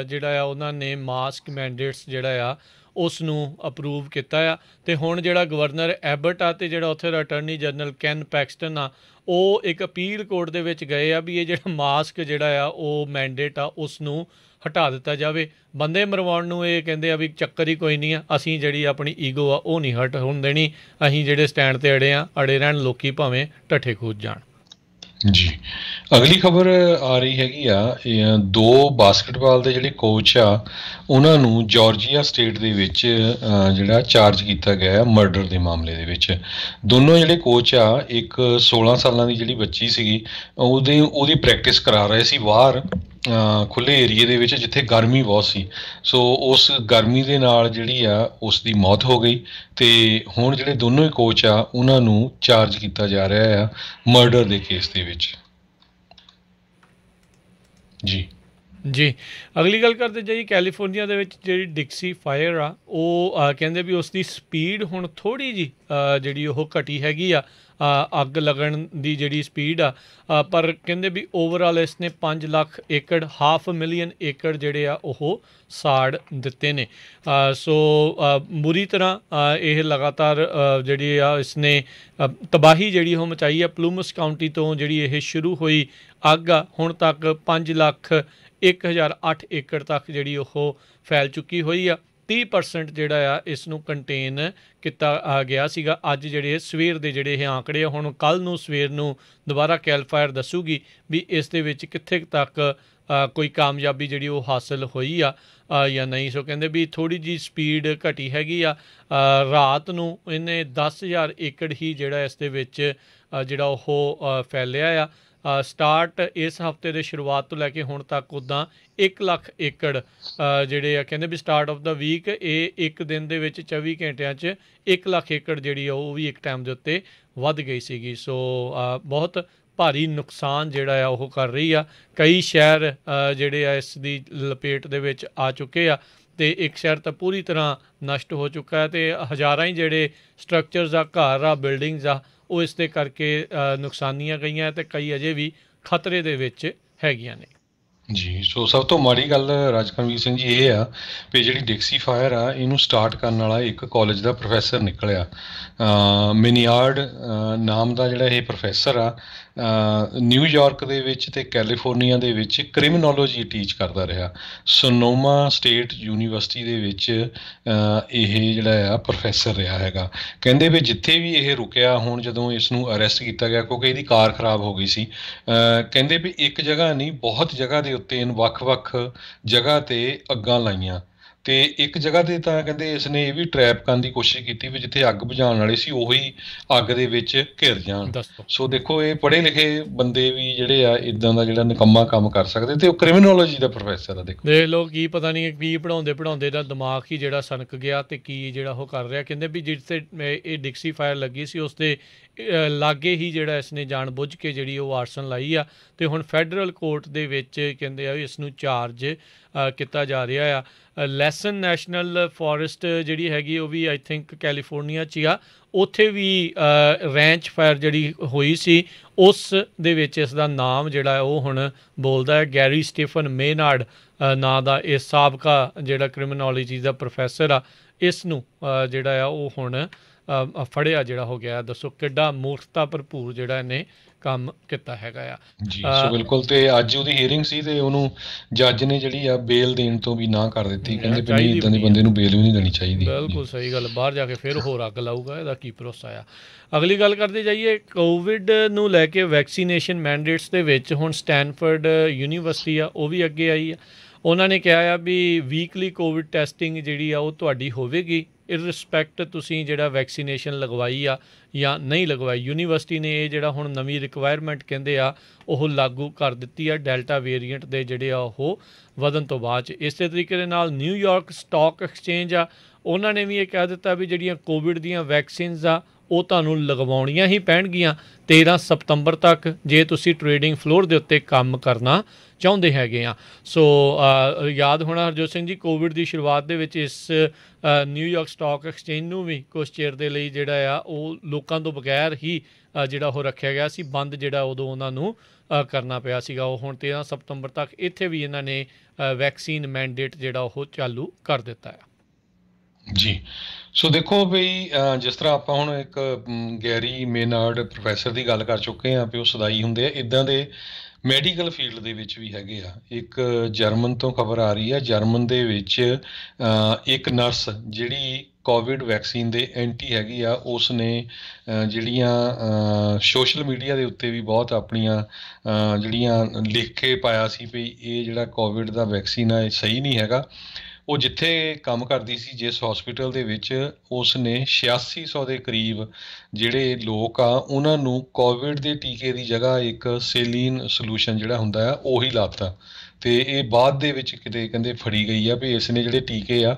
ਜਿਹੜਾ ਆ ਉਹਨਾਂ ਨੇ ਮਾਸਕ ਮੈਂਡੇਟਸ ਜਿਹੜਾ ਆ ਉਸ ਨੂੰ ਅਪਰੂਵ ਕੀਤਾ ਆ ਤੇ ਹੁਣ ਜਿਹੜਾ ਗਵਰਨਰ ਐਬਟ ਆ ਤੇ ਜਿਹੜਾ ਉੱਥੇ ਦਾ ਅਟਾਰਨੀ ਜਨਰਲ ਕੈਨ ਪੈਕਸਟਨ ਆ ਉਹ ਇੱਕ ਅਪੀਲ ਕੋਰਟ ਦੇ ਵਿੱਚ ਗਏ ਆ ਵੀ ਇਹ ਜਿਹੜਾ ਮਾਸਕ ਜਿਹੜਾ ਆ ਉਹ ਮੈਂਡੇਟ ਆ ਉਸ ਨੂੰ ਹਟਾ ਦਿੱਤਾ ਜਾਵੇ ਬੰਦੇ ਮਰਵਾਉਣ ਨੂੰ ਇਹ ਕਹਿੰਦੇ ਆ ਵੀ ਚੱਕਰ ਹੀ ਕੋਈ ਨਹੀਂ ਆ ਅਸੀਂ ਜਿਹੜੀ ਆਪਣੀ ਈਗੋ ਆ ਉਹ ਨਹੀਂ ਹਟ ਹੁੰਦੇਣੀ ਅਸੀਂ ਜਿਹੜੇ ਸਟੈਂਡ ਤੇ ਅੜੇ ਆ ਅੜੇ ਰਹਿਣ ਲੋਕੀ ਭਾਵੇਂ ਟੱਠੇ ਖੋਜ ਜਾਣ ਜੀ ਅਗਲੀ ਖਬਰ ਆ ਰਹੀ ਹੈਗੀ ਆ ਦੋ ਬਾਸਕਟਬਾਲ ਦੇ ਜਿਹੜੇ ਕੋਚ ਆ ਉਹਨਾਂ ਨੂੰ ਜਾਰਜੀਆ ਸਟੇਟ ਦੇ ਵਿੱਚ ਜਿਹੜਾ ਚਾਰਜ ਕੀਤਾ ਗਿਆ ਹੈ ਮਰਡਰ ਦੇ ਮਾਮਲੇ ਦੇ ਵਿੱਚ ਦੋਨੋਂ ਜਿਹੜੇ ਕੋਚ ਆ ਇੱਕ 16 ਸਾਲਾਂ ਦੀ ਜਿਹੜੀ ਬੱਚੀ ਸੀਗੀ ਉਹਦੇ ਉਹਦੀ ਪ੍ਰੈਕਟਿਸ ਕਰਾ ਰਹੇ ਸੀ ਬਾਹਰ ਖੁੱਲੇ ਏਰੀਏ ਦੇ ਵਿੱਚ ਜਿੱਥੇ ਗਰਮੀ ਬਹੁਤ ਸੀ ਸੋ ਉਸ ਗਰਮੀ ਦੇ ਨਾਲ ਜਿਹੜੀ ਆ ਉਸ ਦੀ ਮੌਤ ਹੋ ਗਈ ਤੇ ਹੁਣ ਜਿਹੜੇ ਦੋਨੋਂ ਹੀ ਕੋਚ ਆ ਉਹਨਾਂ ਨੂੰ ਚਾਰਜ ਕੀਤਾ ਜਾ ਰਿਹਾ ਆ ਮਰਡਰ ਦੇ ਕੇਸ ਦੇ ਵਿੱਚ ਜੀ ਜੀ ਅਗਲੀ ਗੱਲ ਕਰਦੇ ਜਾਈ ਕੈਲੀਫੋਰਨੀਆ ਦੇ ਵਿੱਚ ਜਿਹੜੀ ਡਿਕਸੀ ਫਾਇਰ ਆ ਉਹ ਕਹਿੰਦੇ ਵੀ ਉਸ ਦੀ ਸਪੀਡ ਹੁਣ ਥੋੜੀ ਜੀ ਜਿਹੜੀ ਉਹ ਘਟੀ ਹੈਗੀ ਆ ਅੱਗ ਲੱਗਣ ਦੀ ਜਿਹੜੀ ਸਪੀਡ ਆ ਪਰ ਕਹਿੰਦੇ ਵੀ ਓਵਰਆਲ ਇਸ ਨੇ 5 ਲੱਖ ਏਕੜ ਹਾਫ ਮਿਲੀਅਨ ਏਕੜ ਜਿਹੜੇ ਆ ਉਹ ਸਾੜ ਦਿੱਤੇ ਨੇ ਸੋ ਬੁਰੀ ਤਰ੍ਹਾਂ ਇਹ ਲਗਾਤਾਰ ਜਿਹੜੀ ਆ ਇਸ ਨੇ ਤਬਾਹੀ ਜਿਹੜੀ ਉਹ ਮਚਾਈ ਆ ਪਲੂਮਸ ਕਾਉਂਟੀ ਤੋਂ ਜਿਹੜੀ ਇਹ ਸ਼ੁਰੂ ਹੋਈ ਅੱਗ ਹੁਣ ਤੱਕ 5 ਲੱਖ 1008 ਏਕੜ ਤੱਕ ਜਿਹੜੀ ਉਹ ਫੈਲ ਚੁੱਕੀ ਹੋਈ ਆ 30% ਜਿਹੜਾ ਆ ਇਸ ਨੂੰ ਕੰਟੇਨ ਕੀਤਾ ਆ ਗਿਆ ਸੀਗਾ ਅੱਜ ਜਿਹੜੇ ਸਵੇਰ ਦੇ ਜਿਹੜੇ ਇਹ ਆંકੜੇ ਹੁਣ ਕੱਲ ਨੂੰ ਸਵੇਰ ਨੂੰ ਦੁਬਾਰਾ ਕੈਲਫਾਇਰ ਦੱਸੂਗੀ ਵੀ ਇਸ ਦੇ ਵਿੱਚ ਕਿੱਥੇ ਤੱਕ ਕੋਈ ਕਾਮਯਾਬੀ ਜਿਹੜੀ ਉਹ ਹਾਸਲ ਹੋਈ ਆ ਜਾਂ ਨਹੀਂ ਸੋ ਕਹਿੰਦੇ ਵੀ ਥੋੜੀ ਜੀ ਸਪੀਡ ਘਟੀ ਹੈਗੀ ਆ ਰਾਤ ਨੂੰ ਇਹਨੇ 10000 ਏਕੜ ਹੀ ਜਿਹੜਾ ਇਸ ਦੇ ਵਿੱਚ ਜਿਹੜਾ ਉਹ ਫੈਲਿਆ ਆ ਸਟਾਰਟ ਇਸ ਹਫਤੇ ਦੇ ਸ਼ੁਰੂਆਤ ਤੋਂ ਲੈ ਕੇ ਹੁਣ ਤੱਕ ਉਦਾਂ 1 ਲੱਖ ਏਕੜ ਜਿਹੜੇ ਆ ਕਹਿੰਦੇ ਵੀ ਸਟਾਰਟ ਆਫ ਦਾ ਵੀਕ ਇਹ ਇੱਕ ਦਿਨ ਦੇ ਵਿੱਚ 24 ਘੰਟਿਆਂ 'ਚ 1 ਲੱਖ ਏਕੜ ਜਿਹੜੀ ਆ ਉਹ ਵੀ ਇੱਕ ਟਾਈਮ ਦੇ ਉੱਤੇ ਵੱਧ ਗਈ ਸੀਗੀ ਸੋ ਬਹੁਤ ਭਾਰੀ ਨੁਕਸਾਨ ਜਿਹੜਾ ਆ ਉਹ ਕਰ ਰਹੀ ਆ ਕਈ ਸ਼ਹਿਰ ਜਿਹੜੇ ਆ ਇਸ ਦੀ ਲਪੇਟ ਦੇ ਵਿੱਚ ਆ ਚੁੱਕੇ ਆ ਤੇ ਇੱਕ ਸ਼ਹਿਰ ਤਾਂ ਪੂਰੀ ਤਰ੍ਹਾਂ ਨਸ਼ਟ ਹੋ ਚੁੱਕਾ ਹੈ ਤੇ ਹਜ਼ਾਰਾਂ ਹੀ ਜਿਹੜੇ ਸਟਰਕਚਰਸ ਆ ਘਰ ਆ ਬਿਲਡਿੰਗਸ ਆ ਉਹ ਇਸ ਦੇ ਕਰਕੇ ਨੁਕਸਾਨੀਆਂ ਗਈਆਂ ਤੇ ਕਈ ਅਜੇ ਵੀ ਖਤਰੇ ਦੇ ਵਿੱਚ ਹੈਗੀਆਂ ਨੇ ਜੀ ਸੋ ਸਭ ਤੋਂ ਮਾੜੀ ਗੱਲ ਰਾਜਕਰਮੀ ਸਿੰਘ ਜੀ ਇਹ ਆ ਕਿ ਜਿਹੜੀ ਡਿਕਸੀ ਫਾਇਰ ਆ ਇਹਨੂੰ ਸਟਾਰਟ ਕਰਨ ਵਾਲਾ ਇੱਕ ਕਾਲਜ ਦਾ ਪ੍ਰੋਫੈਸਰ ਨਿਕਲਿਆ ਮਿਨੀਆਰਡ ਨਾਮ ਦਾ ਜਿਹੜਾ ਇਹ ਪ੍ਰੋਫੈਸਰ ਆ ਨਿਊਯਾਰਕ ਦੇ ਵਿੱਚ ਤੇ ਕੈਲੀਫੋਰਨੀਆ ਦੇ ਵਿੱਚ ਕ੍ਰਿਮੀਨੋਲੋਜੀ ਟੀਚ ਕਰਦਾ ਰਿਹਾ ਸੋਨੋਮਾ ਸਟੇਟ ਯੂਨੀਵਰਸਿਟੀ ਦੇ ਵਿੱਚ ਇਹ ਜਿਹੜਾ ਆ ਪ੍ਰੋਫੈਸਰ ਰਿਹਾ ਹੈਗਾ ਕਹਿੰਦੇ ਵੀ ਜਿੱਥੇ ਵੀ ਇਹ ਰੁਕਿਆ ਹੁਣ ਜਦੋਂ ਇਸ ਨੂੰ ਅਰੈਸਟ ਕੀਤਾ ਗਿਆ ਕਿਉਂਕਿ ਇਹਦੀ ਕਾਰ ਖਰਾਬ ਹੋ ਗਈ ਸੀ ਕਹਿੰਦੇ ਵੀ ਇੱਕ ਜਗ੍ਹਾ ਨਹੀਂ ਬਹੁਤ ਜਗ੍ਹਾ ਦੇ ਉੱਤੇ ਇਹਨ ਵੱਖ-ਵੱਖ ਜਗ੍ਹਾ ਤੇ ਅੱਗਾਂ ਲਾਈਆਂ ਤੇ ਇੱਕ ਜਗ੍ਹਾ ਤੇ ਤਾਂ ਕਹਿੰਦੇ ਇਸ ਨੇ ਇਹ ਵੀ ਟ੍ਰੈਪ ਕਰਨ ਦੀ ਕੋਸ਼ਿਸ਼ ਕੀਤੀ ਵੀ ਜਿੱਥੇ ਅੱਗ ਬੁਝਾਉਣ ਵਾਲੇ ਸੀ ਉਹੀ ਅੱਗ ਦੇ ਵਿੱਚ ਘਿਰ ਜਾਣ ਸੋ ਦੇਖੋ ਇਹ ਪੜ੍ਹੇ ਲਿਖੇ ਬੰਦੇ ਵੀ ਜਿਹੜੇ ਆ ਇਦਾਂ ਦਾ ਜਿਹੜਾ ਨਿਕੰਮਾ ਕੰਮ ਕਰ ਸਕਦੇ ਤੇ ਉਹ ਕ੍ਰਿਮੀਨੋਲੋਜੀ ਦਾ ਪ੍ਰੋਫੈਸਰ ਆ ਦੇਖੋ ਦੇਖ ਲੋ ਕੀ ਪਤਾ ਨਹੀਂ ਕੀ ਪੜਾਉਂਦੇ ਪੜਾਉਂਦੇ ਦਾ ਦਿਮਾਗ ਹੀ ਜਿਹੜਾ ਸਨਕ ਗਿਆ ਤੇ ਕੀ ਜਿਹੜਾ ਉਹ ਕਰ ਰਿਹਾ ਕਹਿੰਦੇ ਵੀ ਜਿੱਥੇ ਇਹ ਡਿਕਸੀ ਫਾਇਰ ਲੱਗੀ ਸੀ ਉਸ ਤੇ ਲਾਗੇ ਹੀ ਜਿਹੜਾ ਇਸ ਨੇ ਜਾਣਬੁੱਝ ਕੇ ਜਿਹੜੀ ਉਹ ਆਰਸਨ ਲਾਈ ਆ ਤੇ ਹੁਣ ਫੈਡਰਲ ਕੋਰਟ ਦੇ ਵਿੱਚ ਕਹਿੰਦੇ ਆ ਇਸ ਨੂੰ ਚਾਰਜ ਕੀਤਾ ਜਾ ਰਿਹਾ ਆ ਲੈਸਨ ਨੈਸ਼ਨਲ ਫੋਰੈਸਟ ਜਿਹੜੀ ਹੈਗੀ ਉਹ ਵੀ ਆਈ ਥਿੰਕ ਕੈਲੀਫੋਰਨੀਆ 'ਚ ਆ ਉੱਥੇ ਵੀ ਰੈਂਚ ਫਾਇਰ ਜਿਹੜੀ ਹੋਈ ਸੀ ਉਸ ਦੇ ਵਿੱਚ ਇਸ ਦਾ ਨਾਮ ਜਿਹੜਾ ਉਹ ਹੁਣ ਬੋਲਦਾ ਹੈ ਗੈਰੀ ਸਟੀਫਨ ਮੇਨਾਰਡ ਨਾਂ ਦਾ ਇਹ ਸਾਬਕਾ ਜਿਹੜਾ ਕ੍ਰਿਮੀਨੋਲੋਜੀ ਦਾ ਪ੍ਰੋਫੈਸਰ ਆ ਇਸ ਨੂੰ ਜਿਹੜਾ ਆ ਉਹ ਹੁਣ ਫੜਿਆ ਜਿਹੜਾ ਹੋ ਗਿਆ ਦੱਸੋ ਕਿੱਡਾ ਮੂਰਖਤਾ ਭਰਪੂਰ ਜਿਹੜਾ ਇਹਨੇ ਕੰਮ ਕੀਤਾ ਹੈਗਾ ਆ ਜੀ ਸੋ ਬਿਲਕੁਲ ਤੇ ਅੱਜ ਉਹਦੀ ਹੀਅਰਿੰਗ ਸੀ ਤੇ ਉਹਨੂੰ ਜੱਜ ਨੇ ਜਿਹੜੀ ਆ ਬੇਲ ਦੇਣ ਤੋਂ ਵੀ ਨਾ ਕਰ ਦਿੱਤੀ ਕਹਿੰਦੇ ਵੀ ਨਹੀਂ ਇਦਾਂ ਦੇ ਬੰਦੇ ਨੂੰ ਬੇਲ ਵੀ ਨਹੀਂ ਦੇਣੀ ਚਾਹੀਦੀ ਬਿਲਕੁਲ ਸਹੀ ਗੱਲ ਬਾਹਰ ਜਾ ਕੇ ਫਿਰ ਹੋਰ ਅੱਗ ਲਾਊਗਾ ਇਹਦਾ ਕੀ ਭਰੋਸਾ ਆ ਅਗਲੀ ਗੱਲ ਕਰਦੇ ਜਾਈਏ ਕੋਵਿਡ ਨੂੰ ਲੈ ਕੇ ਵੈਕਸੀਨੇਸ਼ਨ ਮੈਂਡੇਟਸ ਦੇ ਵਿੱਚ ਹੁਣ ਸਟੈਨਫੋਰਡ ਯੂਨੀਵਰਸਿਟੀ ਆ ਉਹ ਵੀ ਅੱਗੇ ਆਈ ਆ ਉਹਨਾਂ ਨੇ ਕਿਹਾ ਆ ਵੀ ਵੀਕਲੀ ਕੋਵਿਡ ਟੈਸਟਿੰਗ ਜਿਹੜੀ ਆ ਉਹ ਤੁਹਾਡੀ ਹੋਵੇਗੀ ਇਰਰਿਸਪੈਕਟ ਤੁਸੀਂ ਜਿਹੜਾ ਵੈਕਸੀਨੇਸ਼ਨ ਲਗਵਾਈ ਆ ਜਾਂ ਨਹੀਂ ਲਗਵਾਈ ਯੂਨੀਵਰਸਿਟੀ ਨੇ ਇਹ ਜਿਹੜਾ ਹੁਣ ਨਵੀਂ ਰਿਕੁਆਇਰਮੈਂਟ ਕਹਿੰਦੇ ਆ ਉਹ ਲਾਗੂ ਕਰ ਦਿੱਤੀ ਆ ਡੈਲਟਾ ਵੇਰੀਐਂਟ ਦੇ ਜਿਹੜੇ ਆ ਉਹ ਵਧਣ ਤੋਂ ਬਾਅਦ ਇਸੇ ਤਰੀਕੇ ਦੇ ਨਾਲ ਨਿਊਯਾਰਕ ਸਟਾਕ ਐਕਸਚੇਂਜ ਆ ਉਹਨਾਂ ਨੇ ਵੀ ਇਹ ਕਹਿ ਦਿੱਤਾ ਵੀ ਜਿਹੜੀਆਂ ਕੋਵਿਡ ਦੀਆਂ ਵੈਕਸੀਨਸ ਆ ਉਹ ਤੁਹਾਨੂੰ ਲਗਵਾਉਣੀਆਂ ਹੀ ਪੈਣਗੀਆਂ 13 ਸਤੰਬਰ ਤੱਕ ਜੇ ਤੁਸੀਂ ਟ੍ਰੇਡਿੰਗ ਫਲੋਰ ਦੇ ਉੱਤੇ ਕੰਮ ਕਰਨਾ ਚਾਹੁੰਦੇ ਹੈਗੇ ਆ ਸੋ ਯਾਦ ਹੋਣਾ ਹਰਜੋਤ ਸਿੰਘ ਜੀ ਕੋਵਿਡ ਦੀ ਸ਼ੁਰੂਆਤ ਦੇ ਵਿੱਚ ਇਸ ਨਿਊਯਾਰਕ ਸਟਾਕ ਐਕਸਚੇਂਜ ਨੂੰ ਵੀ ਕੁਝ ਚਿਰ ਦੇ ਲਈ ਜਿਹੜਾ ਆ ਉਹ ਲੋਕਾਂ ਤੋਂ ਬਗੈਰ ਹੀ ਜਿਹੜਾ ਉਹ ਰੱਖਿਆ ਗਿਆ ਸੀ ਬੰਦ ਜਿਹੜਾ ਉਦੋਂ ਉਹਨਾਂ ਨੂੰ ਕਰਨਾ ਪਿਆ ਸੀਗਾ ਉਹ ਹੁਣ 13 ਸਤੰਬਰ ਤੱਕ ਇੱਥੇ ਵੀ ਇਹਨਾਂ ਨੇ ਵੈਕਸੀਨ ਮੈਂਡੇਟ ਜਿਹੜਾ ਉਹ ਚਾਲੂ ਕਰ ਦਿੱਤਾ ਹੈ ਜੀ ਸੋ ਦੇਖੋ ਵੀ ਜਿਸ ਤਰ੍ਹਾਂ ਆਪਾਂ ਹੁਣ ਇੱਕ ਗੈਰੀ ਮੇਨਾਰਡ ਪ੍ਰੋਫੈਸਰ ਦੀ ਗੱਲ ਕਰ ਚੁੱਕੇ ਆਂ ਵੀ ਉਹ ਸਦਾਈ ਹੁੰਦੇ ਆ ਇਦਾਂ ਦੇ ਮੈਡੀਕਲ ਫੀਲਡ ਦੇ ਵਿੱਚ ਵੀ ਹੈਗੇ ਆ ਇੱਕ ਜਰਮਨ ਤੋਂ ਖਬਰ ਆ ਰਹੀ ਆ ਜਰਮਨ ਦੇ ਵਿੱਚ ਇੱਕ ਨਰਸ ਜਿਹੜੀ ਕੋਵਿਡ ਵੈਕਸੀਨ ਦੇ ਐਂਟੀ ਹੈਗੀ ਆ ਉਸ ਨੇ ਜਿਹੜੀਆਂ ਸੋਸ਼ਲ ਮੀਡੀਆ ਦੇ ਉੱਤੇ ਵੀ ਬਹੁਤ ਆਪਣੀਆਂ ਜਿਹੜੀਆਂ ਲਿਖ ਕੇ ਪਾਇਆ ਸੀ ਵੀ ਇਹ ਜਿਹੜਾ ਕੋਵਿਡ ਦਾ ਵੈਕਸੀਨ ਆ ਇਹ ਸਹੀ ਨਹੀਂ ਹੈਗਾ ਉਹ ਜਿੱਥੇ ਕੰਮ ਕਰਦੀ ਸੀ ਜਿਸ ਹਸਪੀਟਲ ਦੇ ਵਿੱਚ ਉਸ ਨੇ 8600 ਦੇ ਕਰੀਬ ਜਿਹੜੇ ਲੋਕ ਆ ਉਹਨਾਂ ਨੂੰ ਕੋਵਿਡ ਦੇ ਟੀਕੇ ਦੀ ਜਗ੍ਹਾ ਇੱਕ ਸੇਲੀਨ ਸੋਲੂਸ਼ਨ ਜਿਹੜਾ ਹੁੰਦਾ ਆ ਉਹੀ ਲਾਤਾ ਤੇ ਇਹ ਬਾਅਦ ਦੇ ਵਿੱਚ ਕਿਤੇ ਕਹਿੰਦੇ ਫੜੀ ਗਈ ਆ ਵੀ ਇਸ ਨੇ ਜਿਹੜੇ ਟੀਕੇ ਆ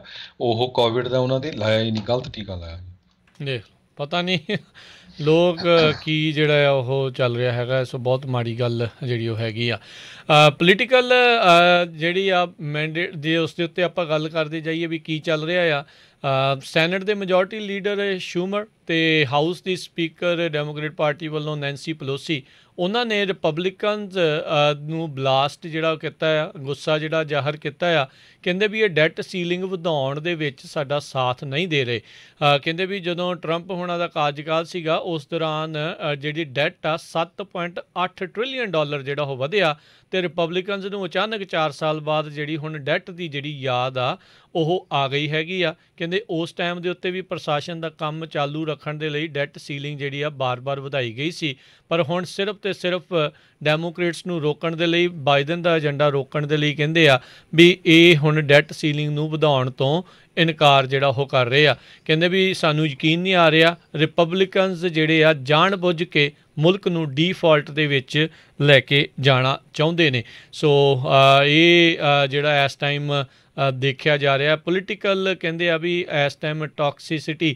ਉਹ ਕੋਵਿਡ ਦਾ ਉਹਨਾਂ ਦੇ ਲਾਇਆ ਹੀ ਨਹੀਂ ਗਲਤ ਟੀਕਾ ਲਾਇਆ ਦੇਖ ਪਤਾ ਨਹੀਂ ਲੋਕ ਕੀ ਜਿਹੜਾ ਆ ਉਹ ਚੱਲ ਰਿਹਾ ਹੈਗਾ ਸੋ ਬਹੁਤ ਮਾੜੀ ਗੱਲ ਜਿਹੜੀ ਉਹ ਹੈਗੀ ਆ ਪੋਲੀਟੀਕਲ ਜਿਹੜੀ ਆ ਮੈਂਡੇਟ ਦੇ ਉਸ ਦੇ ਉੱਤੇ ਆਪਾਂ ਗੱਲ ਕਰਦੇ ਜਾਈਏ ਵੀ ਕੀ ਚੱਲ ਰਿਹਾ ਆ ਸੈਨੇਟ ਦੇ ਮੈਜੋਰਟੀ ਲੀਡਰ ਸ਼ੂਮਰ ਤੇ ਹਾਊਸ ਦੀ ਸਪੀਕਰ ਡੈਮੋਕ੍ਰੇਟ ਪਾਰਟੀ ਵੱਲੋਂ ਨੈਂਸੀ ਪਲੋਸੀ ਉਹਨਾਂ ਨੇ ਰਿਪਬਲਿਕਨਸ ਨੂੰ ਬਲਾਸਟ ਜਿਹੜਾ ਕੀਤਾ ਆ ਗੁੱਸਾ ਜਿਹੜਾ ਜ਼ਾਹਰ ਕੀਤਾ ਆ ਕਹਿੰਦੇ ਵੀ ਇਹ ਡੈਟ ਸੀਲਿੰਗ ਵਧਾਉਣ ਦੇ ਵਿੱਚ ਸਾਡਾ ਸਾਥ ਨਹੀਂ ਦੇ ਰਹੇ ਕਹਿੰਦੇ ਵੀ ਜਦੋਂ ਟਰੰਪ ਹੋਣਾ ਦਾ ਕਾਰਜਕਾਲ ਸੀਗਾ ਉਸ ਦੌਰਾਨ ਜਿਹੜੀ ਡੈਟ ਆ 7.8 ਟ੍ਰਿਲੀਅਨ ਡਾਲਰ ਜਿਹੜਾ ਉਹ ਵਧਿਆ ਤੇ ਰਿਪਬਲਿਕਨਸ ਨੂੰ ਅਚਾਨਕ 4 ਸਾਲ ਬਾਅਦ ਜਿਹੜੀ ਹੁਣ ਡੈਟ ਦੀ ਜਿਹੜੀ ਯਾਦ ਆ ਉਹ ਆ ਗਈ ਹੈਗੀ ਆ ਕਹਿੰਦੇ ਉਸ ਟਾਈਮ ਦੇ ਉੱਤੇ ਵੀ ਪ੍ਰਸ਼ਾਸਨ ਦਾ ਕੰਮ ਚਾਲੂ ਰੱਖਣ ਦੇ ਲਈ ਡੈਟ ਸੀਲਿੰਗ ਜਿਹੜੀ ਆ ਬਾਰ-ਬਾਰ ਵਧਾਈ ਗਈ ਸੀ ਪਰ ਹੁਣ ਸਿਰਫ ਤੇ ਸਿਰਫ ਡੈਮੋਕ੍ਰੇਟਸ ਨੂੰ ਰੋਕਣ ਦੇ ਲਈ ਬਾਈਡਨ ਦਾ ਏਜੰਡਾ ਰੋਕਣ ਦੇ ਲਈ ਕਹਿੰਦੇ ਆ ਵੀ ਇਹ ਹੁਣ ਹੁਣ ਡੈਟ ਸੀਲਿੰਗ ਨੂੰ ਵਧਾਉਣ ਤੋਂ ਇਨਕਾਰ ਜਿਹੜਾ ਉਹ ਕਰ ਰਹੇ ਆ ਕਹਿੰਦੇ ਵੀ ਸਾਨੂੰ ਯਕੀਨ ਨਹੀਂ ਆ ਰਿਹਾ ਰਿਪਬਲਿਕਨਸ ਜਿਹੜੇ ਆ ਜਾਣ ਬੁੱਝ ਕੇ ਮੁਲਕ ਨੂੰ ਡਿਫਾਲਟ ਦੇ ਵਿੱਚ ਲੈ ਕੇ ਜਾਣਾ ਚਾਹੁੰਦੇ ਨੇ ਸੋ ਇਹ ਜਿਹੜਾ ਇਸ ਟਾਈਮ ਦੇਖਿਆ ਜਾ ਰਿਹਾ ਪੋਲਿਟੀਕਲ ਕਹਿੰਦੇ ਆ ਵੀ ਇਸ ਟਾਈਮ ਟੌਕਸਿਸਿਟੀ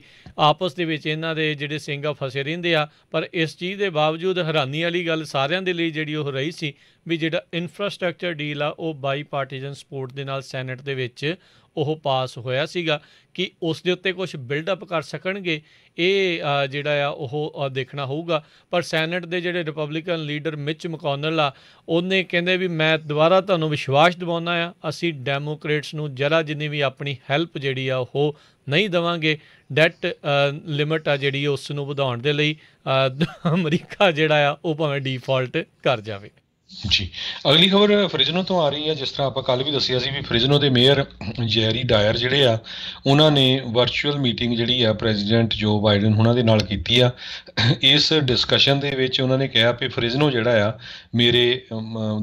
ਆਪਸ ਦੇ ਵਿੱਚ ਇਹਨਾਂ ਦੇ ਜਿਹੜੇ ਸਿੰਘ ਆ ਫਸੇ ਰਹਿੰਦੇ ਆ ਪਰ ਇਸ ਚੀਜ਼ ਦੇ ਬਾਵਜੂਦ ਹੈਰਾਨੀ ਵਾਲੀ ਗੱਲ ਸਾਰਿਆਂ ਦੇ ਲਈ ਜਿਹੜੀ ਉਹ ਰਹੀ ਸੀ ਵੀ ਜਿਹੜਾ ਇਨਫਰਾਸਟ੍ਰਕਚਰ ਡੀਲ ਆ ਉਹ ਬਾਈਪਾਰਟੀਜ਼ਨ ਸਪੋਰਟ ਦੇ ਨਾਲ ਸੈਨੇਟ ਦੇ ਵਿੱਚ ਉਹ ਪਾਸ ਹੋਇਆ ਸੀਗਾ ਕਿ ਉਸ ਦੇ ਉੱਤੇ ਕੁਝ ਬਿਲਡ ਅਪ ਕਰ ਸਕਣਗੇ ਇਹ ਜਿਹੜਾ ਆ ਉਹ ਦੇਖਣਾ ਹੋਊਗਾ ਪਰ ਸੈਨੇਟ ਦੇ ਜਿਹੜੇ ਰਿਪਬਲਿਕਨ ਲੀਡਰ ਮਿਚ ਮਕੌਨਲ ਆ ਉਹਨੇ ਕਹਿੰਦੇ ਵੀ ਮੈਂ ਦੁਬਾਰਾ ਤੁਹਾਨੂੰ ਵਿਸ਼ਵਾਸ ਦਿਵਾਉਣਾ ਆ ਅਸੀਂ ਡੈਮੋਕ੍ਰੇਟਸ ਨੂੰ ਜਰਾ ਜਿੰਨੀ ਵੀ ਆਪਣੀ ਹੈਲਪ ਜਿਹੜੀ ਆ ਉਹ ਨਹੀਂ ਦਵਾਂਗੇ ਡੈਟ ਲਿਮਟ ਆ ਜਿਹੜੀ ਉਸ ਨੂੰ ਵਧਾਉਣ ਦੇ ਲਈ ਅਮਰੀਕਾ ਜਿਹੜਾ ਆ ਉਹ ਭਾਵੇਂ ਡਿਫਾਲਟ ਕਰ ਜਾਵੇ ਜੀ ਅਗਲੀ ਖਬਰ ਫ੍ਰਿਜਨੋ ਤੋਂ ਆ ਰਹੀ ਹੈ ਜਿਸ ਤਰ੍ਹਾਂ ਆਪਾਂ ਕੱਲ ਵੀ ਦੱਸਿਆ ਸੀ ਵੀ ਫ੍ਰਿਜਨੋ ਦੇ ਮੇਅਰ ਜੈਰੀ ਡਾਇਰ ਜਿਹੜੇ ਆ ਉਹਨਾਂ ਨੇ ਵਰਚੁਅਲ ਮੀਟਿੰਗ ਜਿਹੜੀ ਆ ਪ੍ਰੈਜ਼ੀਡੈਂਟ ਜੋ ਬਾਈਡਨ ਉਹਨਾਂ ਦੇ ਨਾਲ ਕੀਤੀ ਆ ਇਸ ਡਿਸਕਸ਼ਨ ਦੇ ਵਿੱਚ ਉਹਨਾਂ ਨੇ ਕਿਹਾ ਕਿ ਫ੍ਰਿਜਨੋ ਜਿਹੜਾ ਆ ਮੇਰੇ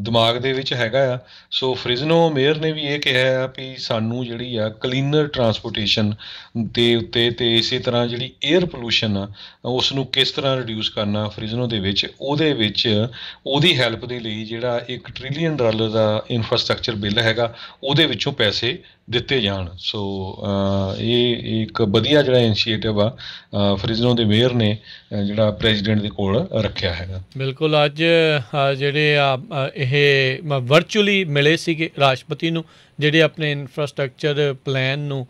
ਦਿਮਾਗ ਦੇ ਵਿੱਚ ਹੈਗਾ ਆ ਸੋ ਫ੍ਰਿਜ਼ਨੋ ਮੇਅਰ ਨੇ ਵੀ ਇਹ ਕਿਹਾ ਆ ਕਿ ਸਾਨੂੰ ਜਿਹੜੀ ਆ ਕਲੀਨਰ ਟਰਾਂਸਪੋਰਟੇਸ਼ਨ ਦੇ ਉੱਤੇ ਤੇ ਇਸੇ ਤਰ੍ਹਾਂ ਜਿਹੜੀ 에ਅਰ ਪੋਲੂਸ਼ਨ ਆ ਉਸ ਨੂੰ ਕਿਸ ਤਰ੍ਹਾਂ ਰਿਡਿਊਸ ਕਰਨਾ ਫ੍ਰਿਜ਼ਨੋ ਦੇ ਵਿੱਚ ਉਹਦੇ ਵਿੱਚ ਉਹਦੀ ਹੈਲਪ ਦੇ ਲਈ ਜਿਹੜਾ 1 ਟ੍ਰਿਲੀਅਨ ਡਾਲਰ ਦਾ ਇਨਫਰਾਸਟ੍ਰਕਚਰ ਬਿੱਲ ਹੈਗਾ ਉਹਦੇ ਵਿੱਚੋਂ ਪੈਸੇ ਦਿੱਤੇ ਜਾਣ ਸੋ ਇਹ ਇੱਕ ਵਧੀਆ ਜਿਹੜਾ ਇਨੀਸ਼ੀਏਟਿਵ ਆ ਫ੍ਰਿਜ਼ਨੋ ਦੇ ਮੇਅਰ ਨੇ ਜਿਹੜਾ ਪ੍ਰੈਜ਼ੀਡੈਂਟ ਦੇ ਕੋਲ ਰੱਖਿਆ ਹੈਗਾ ਬਿਲਕੁਲ ਅੱਜ ਜਿਹੜੇ ਆ ਇਹ ਵਰਚੁਅਲੀ ਮਿਲੇ ਸੀਗੇ ਰਾਸ਼ਟਰਪਤੀ ਨੂੰ ਜਿਹੜੇ ਆਪਣੇ ਇਨਫਰਾਸਟ੍ਰਕਚਰ ਪਲਾਨ ਨੂੰ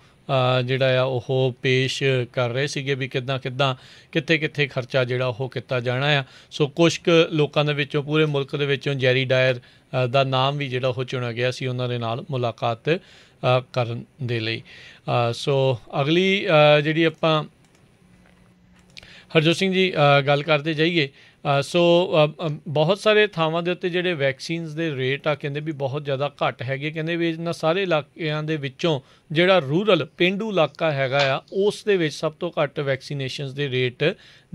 ਜਿਹੜਾ ਆ ਉਹ ਪੇਸ਼ ਕਰ ਰਹੇ ਸੀਗੇ ਵੀ ਕਿਦਾਂ ਕਿਦਾਂ ਕਿੱਥੇ ਕਿੱਥੇ ਖਰਚਾ ਜਿਹੜਾ ਉਹ ਕੀਤਾ ਜਾਣਾ ਆ ਸੋ ਕੁਝ ਲੋਕਾਂ ਦੇ ਵਿੱਚੋਂ ਪੂਰੇ ਮੁਲਕ ਦੇ ਵਿੱਚੋਂ ਜੈਰੀ ਡਾਇਰ ਦਾ ਨਾਮ ਵੀ ਜਿਹੜਾ ਉਹ ਚੁਣਿਆ ਗਿਆ ਸੀ ਉਹਨਾਂ ਦੇ ਨਾਲ ਮੁਲਾਕਾਤ ਕਰਨ ਦੇ ਲਈ ਸੋ ਅਗਲੀ ਜਿਹੜੀ ਆਪਾਂ ਹਰਜੋਤ ਸਿੰਘ ਜੀ ਗੱਲ ਕਰਦੇ ਜਾਈਏ ਸੋ ਬਹੁਤ ਸਾਰੇ ਥਾਵਾਂ ਦੇ ਉੱਤੇ ਜਿਹੜੇ ਵੈਕਸੀਨਸ ਦੇ ਰੇਟ ਆ ਕਹਿੰਦੇ ਵੀ ਬਹੁਤ ਜ਼ਿਆਦਾ ਘੱਟ ਹੈਗੇ ਕਹਿੰਦੇ ਵੀ ਇਹਨਾਂ ਸਾਰੇ ਇਲਾਕਿਆਂ ਦੇ ਵਿੱਚੋਂ ਜਿਹੜਾ ਰੂਰਲ ਪਿੰਡੂ ਇਲਾਕਾ ਹੈਗਾ ਆ ਉਸ ਦੇ ਵਿੱਚ ਸਭ ਤੋਂ ਘੱਟ ਵੈਕਸੀਨੇਸ਼ਨਸ ਦੇ ਰੇਟ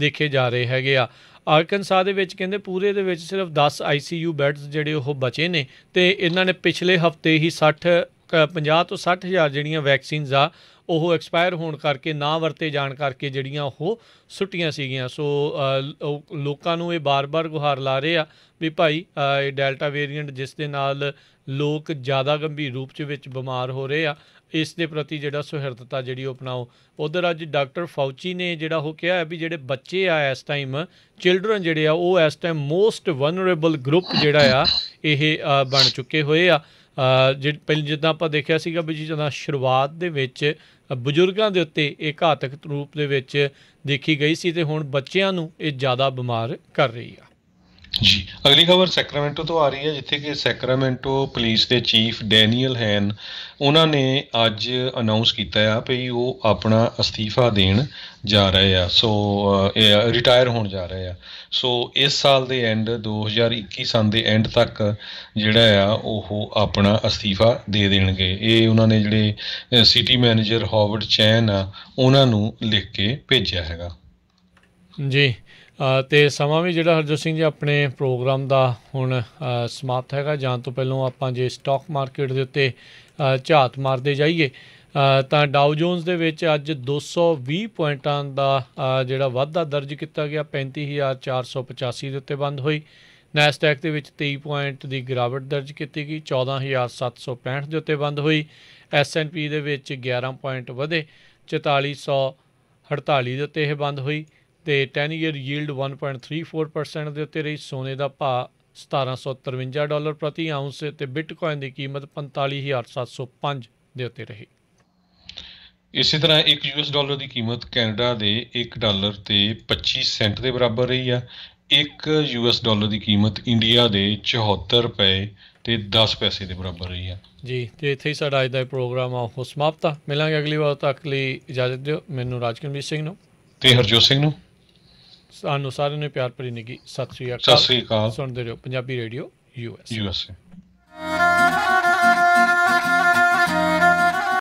ਦੇਖੇ ਜਾ ਰਹੇ ਹੈਗੇ ਆ ਆਰਕਨਸਾ ਦੇ ਵਿੱਚ ਕਹਿੰਦੇ ਪੂਰੇ ਦੇ ਵਿੱਚ ਸਿਰਫ 10 ਆਈਸੀਯੂ ਬੈੱਡਸ ਜਿਹੜੇ ਉਹ ਬਚੇ ਨੇ ਤੇ ਇਹਨਾਂ ਨੇ ਪਿਛਲੇ ਹਫਤੇ ਹੀ 60 50 ਤੋਂ 60000 ਜਿਹੜੀਆਂ ਵੈਕਸੀਨਸ ਆ ਉਹ ਐਕਸਪਾਇਰ ਹੋਣ ਕਰਕੇ ਨਾ ਵਰਤੇ ਜਾਣ ਕਰਕੇ ਜਿਹੜੀਆਂ ਉਹ ਸੁੱਟੀਆਂ ਸੀਗੀਆਂ ਸੋ ਲੋਕਾਂ ਨੂੰ ਇਹ ਬਾਰ-ਬਾਰ ਗੁਹਾਰ ਲਾ ਰਹੇ ਆ ਵੀ ਭਾਈ ਇਹ ਡੈਲਟਾ ਵੇਰੀਐਂਟ ਜਿਸ ਦੇ ਨਾਲ ਲੋਕ ਜ਼ਿਆਦਾ ਗੰਭੀਰ ਰੂਪ ਚ ਵਿੱਚ ਬਿਮਾਰ ਹੋ ਰਹੇ ਆ ਇਸ ਦੇ ਪ੍ਰਤੀ ਜਿਹੜਾ ਸੁਹਿਰਦਤਾ ਜਿਹੜੀ ਉਹ ਅਪਣਾਓ ਉਧਰ ਅੱਜ ਡਾਕਟਰ ਫੌਚੀ ਨੇ ਜਿਹੜਾ ਉਹ ਕਿਹਾ ਹੈ ਵੀ ਜਿਹੜੇ ਬੱਚੇ ਆ ਇਸ ਟਾਈਮ ਚਿਲड्रन ਜਿਹੜੇ ਆ ਉਹ ਇਸ ਟਾਈਮ ਮੋਸਟ ਵਨਰੇਬਲ ਗਰੁੱਪ ਜਿਹੜਾ ਆ ਇਹ ਬਣ ਚੁੱਕੇ ਹੋਏ ਆ ਜਿੱਦਾਂ ਆਪਾਂ ਦੇਖਿਆ ਸੀਗਾ ਵੀ ਜਦੋਂ ਸ਼ੁਰੂਆਤ ਦੇ ਵਿੱਚ ਬਜ਼ੁਰਗਾਂ ਦੇ ਉੱਤੇ ਇਹ ਘਾਤਕ ਰੂਪ ਦੇ ਵਿੱਚ ਦੇਖੀ ਗਈ ਸੀ ਤੇ ਹੁਣ ਬੱਚਿਆਂ ਨੂੰ ਇਹ ਜ਼ਿਆਦਾ ਬਿਮਾਰ ਕਰ ਰਹੀ ਆ ਜੀ ਅਗਲੀ ਖਬਰ ਸੈਕਰਾਮੈਂਟੋ ਤੋਂ ਆ ਰਹੀ ਹੈ ਜਿੱਥੇ ਕਿ ਸੈਕਰਾਮੈਂਟੋ ਪੁਲਿਸ ਦੇ ਚੀਫ ਡੈਨੀਅਲ ਹੈਨ ਉਹਨਾਂ ਨੇ ਅੱਜ ਅਨਾਉਂਸ ਕੀਤਾ ਆ ਕਿ ਉਹ ਆਪਣਾ ਅਸਤੀਫਾ ਦੇਣ ਜਾ ਰਹੇ ਆ ਸੋ ਰਿਟਾਇਰ ਹੋਣ ਜਾ ਰਹੇ ਆ ਸੋ ਇਸ ਸਾਲ ਦੇ ਐਂਡ 2021 ਸਾਲ ਦੇ ਐਂਡ ਤੱਕ ਜਿਹੜਾ ਆ ਉਹ ਆਪਣਾ ਅਸਤੀਫਾ ਦੇ ਦੇਣਗੇ ਇਹ ਉਹਨਾਂ ਨੇ ਜਿਹੜੇ ਸਿਟੀ ਮੈਨੇਜਰ ਹਾਵਰਡ ਚੈਨ ਆ ਉਹਨਾਂ ਨੂੰ ਲਿਖ ਕੇ ਭੇਜਿਆ ਹੈਗਾ ਜੀ ਤੇ ਸਮਾਂ ਵੀ ਜਿਹੜਾ ਹਰਜੋਤ ਸਿੰਘ ਜੀ ਆਪਣੇ ਪ੍ਰੋਗਰਾਮ ਦਾ ਹੁਣ ਸਮਾਪਤ ਹੈਗਾ ਜਾਣ ਤੋਂ ਪਹਿਲਾਂ ਆਪਾਂ ਜੇ ਸਟਾਕ ਮਾਰਕੀਟ ਦੇ ਉੱਤੇ ਝਾਤ ਮਾਰਦੇ ਜਾਈਏ ਤਾਂ ਡਾਉ ਜੋਨਸ ਦੇ ਵਿੱਚ ਅੱਜ 220 ਪੁਆਇੰਟਾਂ ਦਾ ਜਿਹੜਾ ਵਾਧਾ ਦਰਜ ਕੀਤਾ ਗਿਆ 35485 ਦੇ ਉੱਤੇ ਬੰਦ ਹੋਈ ਨੈਸਟੈਕ ਦੇ ਵਿੱਚ 23 ਪੁਆਇੰਟ ਦੀ ਗਿਰਾਵਟ ਦਰਜ ਕੀਤੀ ਗਈ 14765 ਦੇ ਉੱਤੇ ਬੰਦ ਹੋਈ ਐਸ&ਪੀ ਦੇ ਵਿੱਚ 11 ਪੁਆਇੰਟ ਵਧੇ 4448 ਦੇ ਉੱਤੇ ਇਹ ਬੰਦ ਹੋਈ ਤੇ 10 ਈਅਰ ਯੀਲਡ 1.34% ਦੇ ਉੱਤੇ ਰਹੀ ਸੋਨੇ ਦਾ ਭਾਅ 1753 ਡਾਲਰ ਪ੍ਰਤੀ ਆਉਂਸ ਤੇ ਬਿਟਕੋਇਨ ਦੀ ਕੀਮਤ 45705 ਦੇ ਉੱਤੇ ਰਹੀ ਇਸੇ ਤਰ੍ਹਾਂ 1 ਯੂਐਸ ਡਾਲਰ ਦੀ ਕੀਮਤ ਕੈਨੇਡਾ ਦੇ 1 ਡਾਲਰ ਤੇ 25 ਸੈਂਟ ਦੇ ਬਰਾਬਰ ਰਹੀ ਆ 1 ਯੂਐਸ ਡਾਲਰ ਦੀ ਕੀਮਤ ਇੰਡੀਆ ਦੇ 74 ਰੁਪਏ ਤੇ 10 ਪੈਸੇ ਦੇ ਬਰਾਬਰ ਰਹੀ ਆ ਜੀ ਤੇ ਇੱਥੇ ਹੀ ਸਾਡਾ ਅੱਜ ਦਾ ਪ੍ਰੋਗਰਾਮ ਆ ਸਮਾਪਤ ਮਿਲਾਂਗੇ ਅਗਲੀ ਵਾਰ ਤੱਕ ਲਈ ਇਜਾਜ਼ਤ ਦਿਓ ਮੈਨੂੰ ਰਾਜਕਨਵੀਰ ਸਿੰਘ ਨੂੰ ਤੇ ਹਰਜੋਤ ਸਿੰਘ ਨੂੰ ਸਾਨੂੰ ਸਾਰਿਆਂ ਨੂੰ ਪਿਆਰ ਭਰੀ ਨਿੱਗੀ ਸਤਿ ਸ੍ਰੀ ਅਕਾਲ ਸਤਿ ਸ੍ਰੀ ਅਕਾਲ ਸੁਣਦੇ ਰਹੋ ਪੰਜਾਬੀ ਰੇਡੀਓ ਯੂਐਸ ਯੂਐਸ